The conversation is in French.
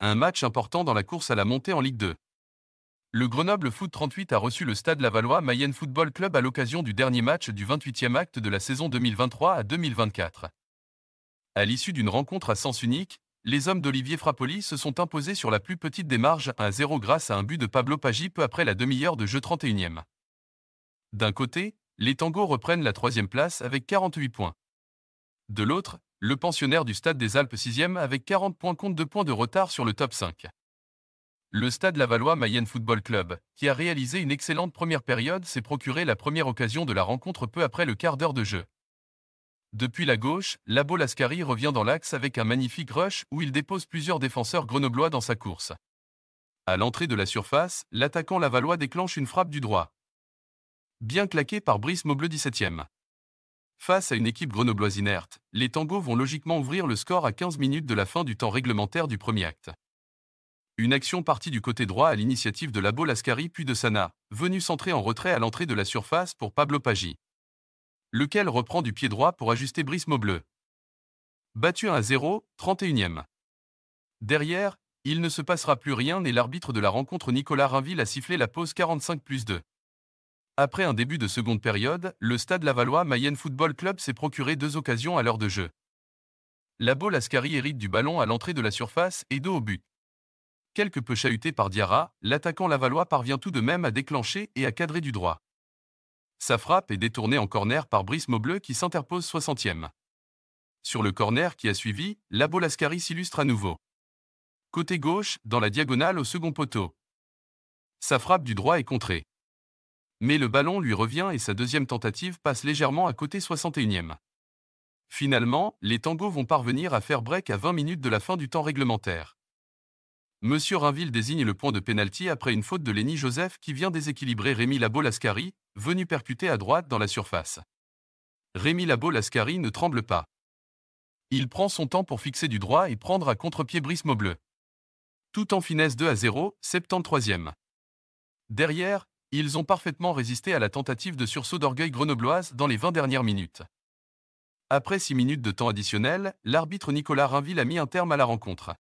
un match important dans la course à la montée en Ligue 2. Le Grenoble Foot 38 a reçu le stade Lavallois Mayenne Football Club à l'occasion du dernier match du 28e acte de la saison 2023 à 2024. À l'issue d'une rencontre à sens unique, les hommes d'Olivier Frappoli se sont imposés sur la plus petite des marges 1-0 grâce à un but de Pablo Pagy peu après la demi-heure de jeu 31e. D'un côté, les Tangos reprennent la troisième place avec 48 points. De l'autre, le pensionnaire du Stade des Alpes 6e avec 40 points compte 2 points de retard sur le top 5. Le Stade Lavallois Mayenne Football Club, qui a réalisé une excellente première période, s'est procuré la première occasion de la rencontre peu après le quart d'heure de jeu. Depuis la gauche, Labo Lascari revient dans l'axe avec un magnifique rush où il dépose plusieurs défenseurs grenoblois dans sa course. À l'entrée de la surface, l'attaquant Lavallois déclenche une frappe du droit. Bien claqué par Brice Mobleu 17e. Face à une équipe grenobloise inerte, les tangos vont logiquement ouvrir le score à 15 minutes de la fin du temps réglementaire du premier acte. Une action partie du côté droit à l'initiative de Labo Lascari puis de Sana, venu centrer en retrait à l'entrée de la surface pour Pablo Paggi. Lequel reprend du pied droit pour ajuster Brice Bleu. Battu 1 à 0, 31e. Derrière, il ne se passera plus rien et l'arbitre de la rencontre Nicolas Rinville a sifflé la pause 45 plus 2. Après un début de seconde période, le stade Lavallois Mayenne Football Club s'est procuré deux occasions à l'heure de jeu. Labo Lascari hérite du ballon à l'entrée de la surface et dos au but. Quelque peu chahuté par Diarra, l'attaquant Lavallois parvient tout de même à déclencher et à cadrer du droit. Sa frappe est détournée en corner par Brice Bleu qui s'interpose 60e. Sur le corner qui a suivi, Labo Lascari s'illustre à nouveau. Côté gauche, dans la diagonale au second poteau. Sa frappe du droit est contrée mais le ballon lui revient et sa deuxième tentative passe légèrement à côté 61e. Finalement, les tangos vont parvenir à faire break à 20 minutes de la fin du temps réglementaire. Monsieur Rainville désigne le point de pénalty après une faute de Lenny Joseph qui vient déséquilibrer Rémi Labo-Lascari, venu percuter à droite dans la surface. Rémi Labo-Lascari ne tremble pas. Il prend son temps pour fixer du droit et prendre à contre-pied Brice Bleu. Tout en finesse 2 à 0, 73e. Derrière, ils ont parfaitement résisté à la tentative de sursaut d'orgueil grenobloise dans les 20 dernières minutes. Après 6 minutes de temps additionnel, l'arbitre Nicolas Rinville a mis un terme à la rencontre.